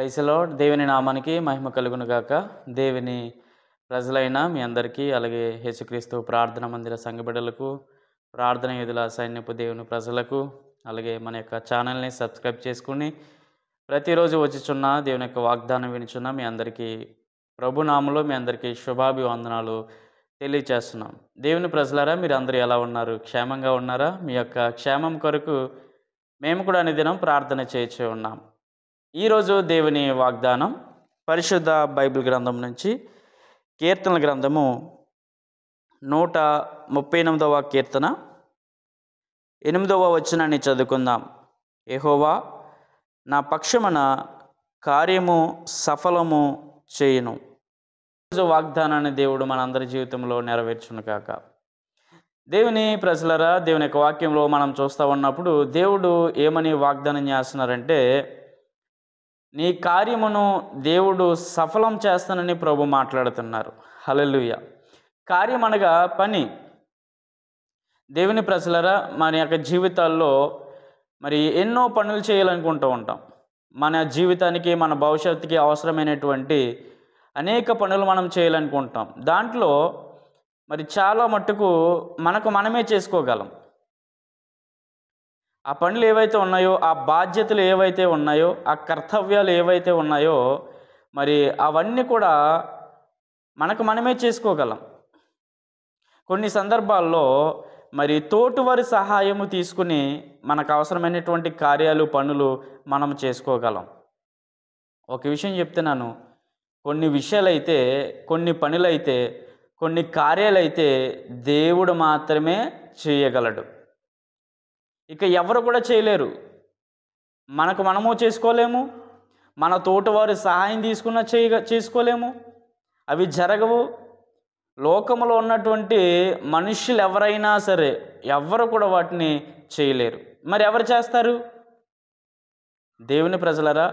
పైసలో దేవుని నామానికి మహిమ కలుగును గాక దేవుని ప్రజలైన మీ అందరికీ అలాగే యేసుక్రీస్తు ప్రార్థన మందిర సంఘబిడలకు ప్రార్థన ఎదుల సైన్యపు దేవుని ప్రజలకు అలాగే మన యొక్క ఛానల్ని సబ్స్క్రైబ్ చేసుకుని ప్రతిరోజు వచ్చిచున్న దేవుని యొక్క వాగ్దానం వినిచున్న మీ అందరికీ ప్రభునామంలో మీ అందరికీ శుభాభివందనాలు తెలియచేస్తున్నాం దేవుని ప్రజలారా మీరు అందరూ ఎలా ఉన్నారు క్షేమంగా ఉన్నారా మీ యొక్క క్షేమం కొరకు మేము కూడా దినం ప్రార్థన చేయించి ఉన్నాం ఈరోజు దేవుని వాగ్దానం పరిశుద్ధ బైబిల్ గ్రంథం నుంచి కీర్తనల గ్రంథము నూట ముప్పై ఎనిమిదవ కీర్తన ఎనిమిదవ వచనాన్ని చదువుకుందాం ఏహోవా నా పక్షమున కార్యము సఫలము చేయను ఈరోజు వాగ్దానాన్ని దేవుడు మనందరి జీవితంలో నెరవేర్చును కాక దేవుని ప్రజలరా దేవుని యొక్క వాక్యంలో మనం చూస్తూ ఉన్నప్పుడు దేవుడు ఏమని వాగ్దానం చేస్తున్నారంటే నీ కార్యమును దేవుడు సఫలం చేస్తానని ప్రభు మాట్లాడుతున్నారు హలలుయ కార్యం అనగా పని దేవుని ప్రజలరా మన యొక్క జీవితాల్లో మరి ఎన్నో పనులు చేయాలనుకుంటూ ఉంటాం మన జీవితానికి మన భవిష్యత్తుకి అవసరమైనటువంటి అనేక పనులు మనం చేయాలనుకుంటాం దాంట్లో మరి చాలా మట్టుకు మనకు మనమే చేసుకోగలం ఆ పనులు ఏవైతే ఉన్నాయో ఆ బాధ్యతలు ఏవైతే ఉన్నాయో ఆ కర్తవ్యాలు ఏవైతే ఉన్నాయో మరి అవన్నీ కూడా మనకు మనమే చేసుకోగలం కొన్ని సందర్భాల్లో మరి తోటివారి సహాయము తీసుకుని మనకు అవసరమైనటువంటి కార్యాలు పనులు మనం చేసుకోగలం ఒక విషయం చెప్తున్నాను కొన్ని విషయాలైతే కొన్ని పనులైతే కొన్ని కార్యాలైతే దేవుడు మాత్రమే చేయగలడు ఇక ఎవరు కూడా చేయలేరు మనకు మనము చేసుకోలేము మన వారి సహాయం తీసుకున్న చేయ చేసుకోలేము అవి జరగవు లోకంలో ఉన్నటువంటి మనుషులు ఎవరైనా సరే ఎవరు కూడా వాటిని చేయలేరు మరి ఎవరు చేస్తారు దేవుని ప్రజలరా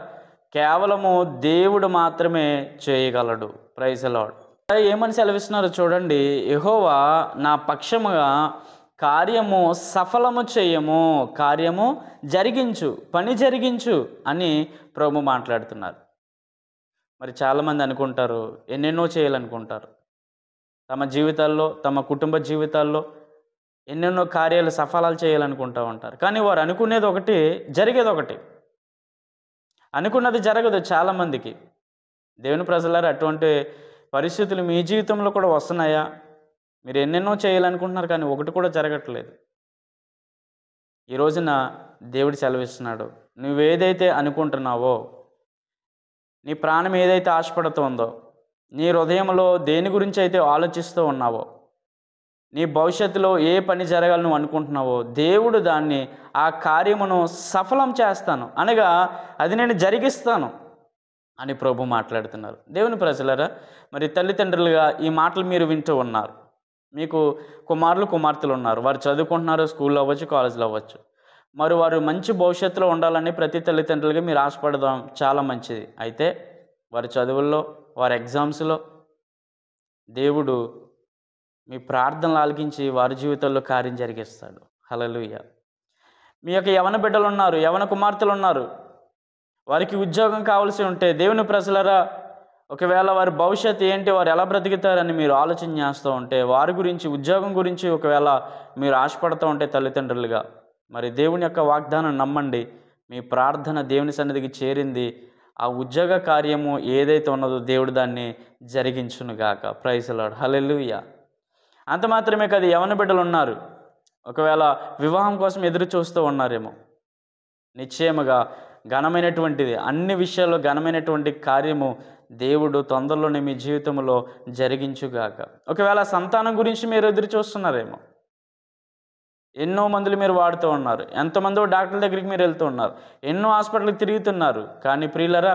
కేవలము దేవుడు మాత్రమే చేయగలడు ప్రైజ్ అలాడ్ ఏమని సెలవిస్తున్నారో చూడండి యహోవా నా పక్షముగా కార్యము సఫలము చేయము కార్యము జరిగించు పని జరిగించు అని ప్రభు మాట్లాడుతున్నారు మరి చాలామంది అనుకుంటారు ఎన్నెన్నో చేయాలనుకుంటారు తమ జీవితాల్లో తమ కుటుంబ జీవితాల్లో ఎన్నెన్నో కార్యాలు సఫలాలు చేయాలనుకుంటూ ఉంటారు కానీ వారు అనుకునేది ఒకటి జరిగేది ఒకటి అనుకున్నది జరగదు చాలామందికి దేవుని ప్రజలారు అటువంటి పరిస్థితులు మీ జీవితంలో కూడా వస్తున్నాయా మీరు ఎన్నెన్నో చేయాలనుకుంటున్నారు కానీ ఒకటి కూడా జరగట్లేదు ఈ రోజున దేవుడు సెలవిస్తున్నాడు నువ్వేదైతే అనుకుంటున్నావో నీ ప్రాణం ఏదైతే ఆశపడుతుందో నీ హృదయంలో దేని గురించి అయితే ఆలోచిస్తూ ఉన్నావో నీ భవిష్యత్తులో ఏ పని నువ్వు అనుకుంటున్నావో దేవుడు దాన్ని ఆ కార్యమును సఫలం చేస్తాను అనగా అది నేను జరిగిస్తాను అని ప్రభు మాట్లాడుతున్నారు దేవుని ప్రజలరా మరి తల్లిదండ్రులుగా ఈ మాటలు మీరు వింటూ ఉన్నారు మీకు కుమారులు కుమార్తెలు ఉన్నారు వారు చదువుకుంటున్నారు స్కూల్లో అవ్వచ్చు కాలేజీలో అవ్వచ్చు మరి వారు మంచి భవిష్యత్తులో ఉండాలని ప్రతి తల్లిదండ్రులకి మీరు ఆశపడదాం చాలా మంచిది అయితే వారి చదువుల్లో వారి ఎగ్జామ్స్లో దేవుడు మీ ప్రార్థనలు ఆలకించి వారి జీవితంలో కార్యం జరిగిస్తాడు హలలుయ మీ యొక్క యవన బిడ్డలు ఉన్నారు యవన కుమార్తెలు ఉన్నారు వారికి ఉద్యోగం కావాల్సి ఉంటే దేవుని ప్రజలరా ఒకవేళ వారి భవిష్యత్ ఏంటి వారు ఎలా బ్రతుకుతారని మీరు ఆలోచన చేస్తూ ఉంటే వారి గురించి ఉద్యోగం గురించి ఒకవేళ మీరు ఆశపడుతూ ఉంటే తల్లిదండ్రులుగా మరి దేవుని యొక్క వాగ్దానం నమ్మండి మీ ప్రార్థన దేవుని సన్నిధికి చేరింది ఆ ఉద్యోగ కార్యము ఏదైతే ఉన్నదో దేవుడు దాన్ని జరిగించునుగాక లాడ్ హలెలుయ అంత మాత్రమే కదా యవన బిడ్డలు ఉన్నారు ఒకవేళ వివాహం కోసం ఎదురు చూస్తూ ఉన్నారేమో నిశ్చయముగా ఘనమైనటువంటిది అన్ని విషయాల్లో ఘనమైనటువంటి కార్యము దేవుడు తొందరలోనే మీ జీవితంలో జరిగించుగాక ఒకవేళ సంతానం గురించి మీరు ఎదురు చూస్తున్నారేమో ఎన్నో మందులు మీరు వాడుతూ ఉన్నారు ఎంతమందో డాక్టర్ల దగ్గరికి మీరు వెళ్తూ ఉన్నారు ఎన్నో హాస్పిటల్కి తిరుగుతున్నారు కానీ ప్రియులరా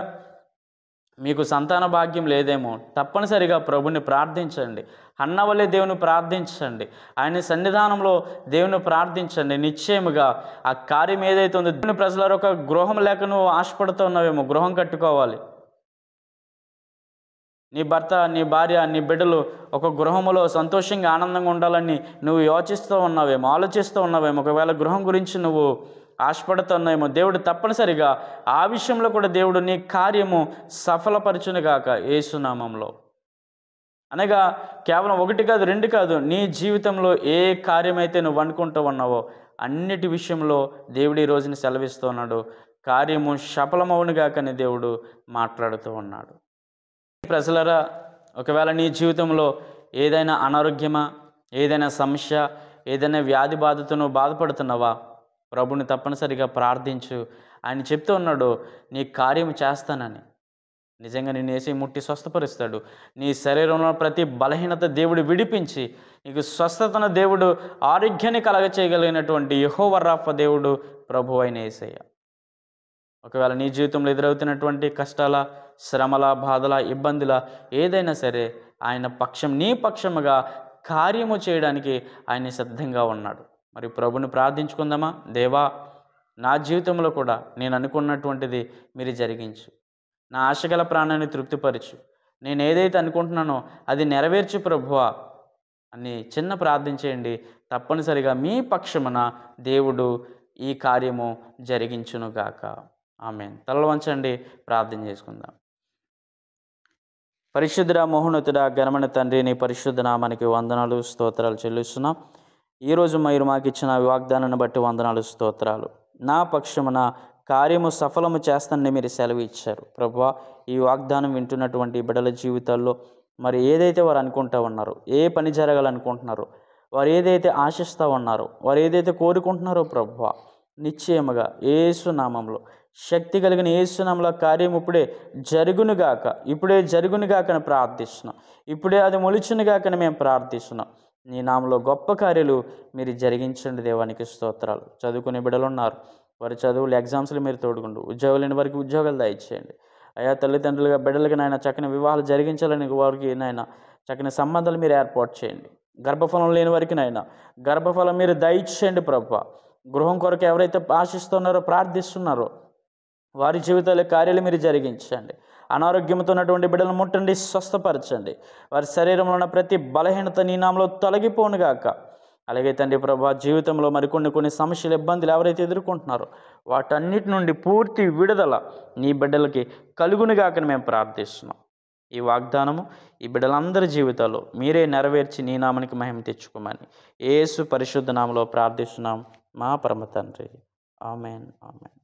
మీకు సంతాన భాగ్యం లేదేమో తప్పనిసరిగా ప్రభుని ప్రార్థించండి అన్నవలే దేవుని ప్రార్థించండి ఆయన సన్నిధానంలో దేవుని ప్రార్థించండి నిశ్చయముగా ఆ కార్యం ఏదైతే ఉందో దేవుని ప్రజల ఒక గృహం లేక నువ్వు ఆశపడుతున్నావేమో గృహం కట్టుకోవాలి నీ భర్త నీ భార్య నీ బిడ్డలు ఒక గృహములో సంతోషంగా ఆనందంగా ఉండాలని నువ్వు యోచిస్తూ ఉన్నావేమో ఆలోచిస్తూ ఉన్నావేమో ఒకవేళ గృహం గురించి నువ్వు ఆశపడుతున్నాయేమో దేవుడు తప్పనిసరిగా ఆ విషయంలో కూడా దేవుడు నీ కార్యము సఫలపరచును కాక ఏసునామంలో అనగా కేవలం ఒకటి కాదు రెండు కాదు నీ జీవితంలో ఏ కార్యమైతే నువ్వు అనుకుంటూ ఉన్నావో అన్నిటి విషయంలో దేవుడు ఈ రోజుని సెలవిస్తూ ఉన్నాడు కార్యము సఫలమవునుగాకని దేవుడు మాట్లాడుతూ ఉన్నాడు ప్రజలరా ఒకవేళ నీ జీవితంలో ఏదైనా అనారోగ్యమా ఏదైనా సమస్య ఏదైనా వ్యాధి బాధతో బాధపడుతున్నావా ప్రభుని తప్పనిసరిగా ప్రార్థించు ఆయన చెప్తూ ఉన్నాడు నీ కార్యం చేస్తానని నిజంగా నేను వేసి ముట్టి స్వస్థపరుస్తాడు నీ శరీరంలో ప్రతి బలహీనత దేవుడు విడిపించి నీకు స్వస్థతను దేవుడు ఆరోగ్యాన్ని కలగ చేయగలిగినటువంటి యహోవరాఫ దేవుడు ప్రభు అయిన ఏసయ్య ఒకవేళ నీ జీవితంలో ఎదురవుతున్నటువంటి కష్టాల శ్రమల బాధల ఇబ్బందుల ఏదైనా సరే ఆయన పక్షం నీ పక్షముగా కార్యము చేయడానికి ఆయన సిద్ధంగా ఉన్నాడు మరి ప్రభుని ప్రార్థించుకుందామా దేవా నా జీవితంలో కూడా నేను అనుకున్నటువంటిది మీరు జరిగించు నా ఆశగల ప్రాణాన్ని తృప్తిపరచు నేను ఏదైతే అనుకుంటున్నానో అది నెరవేర్చు ప్రభువా అని చిన్న ప్రార్థన చేయండి తప్పనిసరిగా మీ పక్షమున దేవుడు ఈ కార్యము జరిగించునుగాక ఆమె తలలు వంచండి ప్రార్థన చేసుకుందాం పరిశుద్ధుడ మోహనతుడ గణమణ తండ్రి నీ పరిశుద్ధ నామానికి వందనాలు స్తోత్రాలు చెల్లిస్తున్నాం ఈరోజు మీరు మాకు ఇచ్చిన వాగ్దానాన్ని బట్టి వందనాలు స్తోత్రాలు నా పక్షమున కార్యము సఫలము చేస్తానని మీరు సెలవు ఇచ్చారు ప్రభా ఈ వాగ్దానం వింటున్నటువంటి బిడల జీవితాల్లో మరి ఏదైతే వారు అనుకుంటూ ఉన్నారో ఏ పని జరగాలనుకుంటున్నారో వారు ఏదైతే ఆశిస్తూ ఉన్నారో వారు ఏదైతే కోరుకుంటున్నారో ప్రభు నిశ్చయముగా ఏసునామంలో శక్తి కలిగిన ఏసునాముల కార్యం ఇప్పుడే జరుగునుగాక ఇప్పుడే జరుగునుగాకని ప్రార్థిస్తున్నాం ఇప్పుడే అది మొలిచునుగాకని మేము ప్రార్థిస్తున్నాం నీ నామలో గొప్ప కార్యాలు మీరు జరిగించండి దేవానికి స్తోత్రాలు చదువుకునే బిడలున్నారు వారి చదువులు ఎగ్జామ్స్లు మీరు తోడుకుండు ఉద్యోగం లేని వారికి ఉద్యోగాలు దయచేయండి అయా తల్లిదండ్రులుగా బిడ్డలకి నాయన చక్కని వివాహాలు జరిగించాలని వారికి నాయన చక్కని సంబంధాలు మీరు ఏర్పాటు చేయండి గర్భఫలం లేని వారికి నాయన గర్భఫలం మీరు దయచేయండి ప్రభు గృహం కొరకు ఎవరైతే ఆశిస్తున్నారో ప్రార్థిస్తున్నారో వారి జీవితాల కార్యాలు మీరు జరిగించండి అనారోగ్యంతో ఉన్నటువంటి బిడ్డలు ముట్టండి స్వస్థపరచండి వారి శరీరంలో ఉన్న ప్రతి బలహీనత నీ నామలో తొలగిపోనుగాక అలాగే తండ్రి ప్రభా జీవితంలో మరికొన్ని కొన్ని సమస్యలు ఇబ్బందులు ఎవరైతే ఎదుర్కొంటున్నారో వాటన్నిటి నుండి పూర్తి విడుదల నీ బిడ్డలకి కలుగునుగాకని మేము ప్రార్థిస్తున్నాం ఈ వాగ్దానము ఈ బిడ్డలందరి జీవితాల్లో మీరే నెరవేర్చి నీ నామానికి మహిమ తెచ్చుకోమని ఏసు పరిశుద్ధ నామలో ప్రార్థిస్తున్నాం మా పరమ తండ్రి ఆమెన్ ఆమెన్